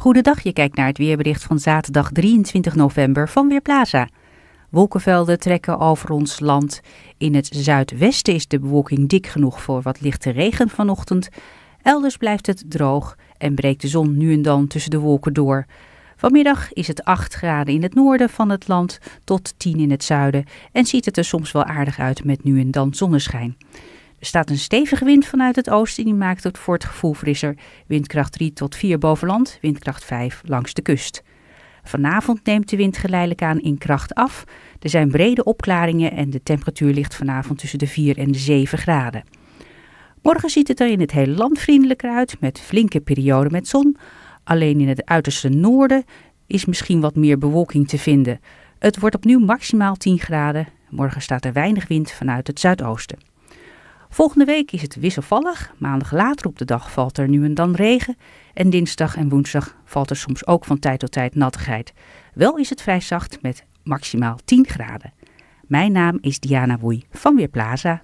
Goedendag, je kijkt naar het weerbericht van zaterdag 23 november van Weerplaza. Wolkenvelden trekken over ons land. In het zuidwesten is de bewolking dik genoeg voor wat lichte regen vanochtend. Elders blijft het droog en breekt de zon nu en dan tussen de wolken door. Vanmiddag is het 8 graden in het noorden van het land tot 10 in het zuiden en ziet het er soms wel aardig uit met nu en dan zonneschijn staat een stevige wind vanuit het oosten. Die maakt het voor het gevoel frisser. Windkracht 3 tot 4 boven land, windkracht 5 langs de kust. Vanavond neemt de wind geleidelijk aan in kracht af. Er zijn brede opklaringen en de temperatuur ligt vanavond tussen de 4 en de 7 graden. Morgen ziet het er in het hele land vriendelijker uit, met flinke perioden met zon. Alleen in het uiterste noorden is misschien wat meer bewolking te vinden. Het wordt opnieuw maximaal 10 graden. Morgen staat er weinig wind vanuit het zuidoosten. Volgende week is het wisselvallig. Maandag later op de dag valt er nu en dan regen. En dinsdag en woensdag valt er soms ook van tijd tot tijd nattigheid. Wel is het vrij zacht met maximaal 10 graden. Mijn naam is Diana Woei van Weerplaza.